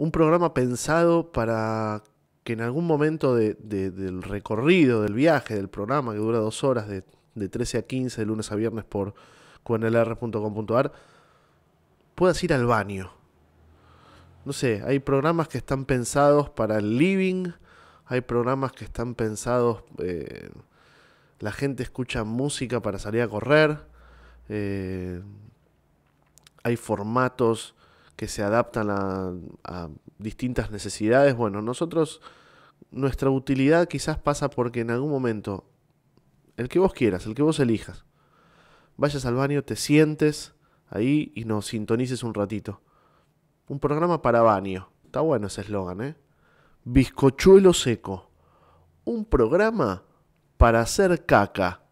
un programa pensado para que en algún momento del recorrido, del viaje, del programa que dura dos horas, de, 13 a 15, de lunes a viernes por qnlr.com.ar, puedas ir al baño. No sé, hay programas que están pensados para el living, hay programas que están pensados, eh, la gente escucha música para salir a correr, eh, hay formatos que se adaptan a, distintas necesidades. Bueno, nosotros, nuestra utilidad quizás pasa porque en algún momento, el que vos quieras, el que vos elijas, vayas al baño, te sientes ahí y nos sintonices un ratito. Un programa para baño. Está bueno ese eslogan, ¿eh? Bizcochuelo seco. Un programa para hacer caca.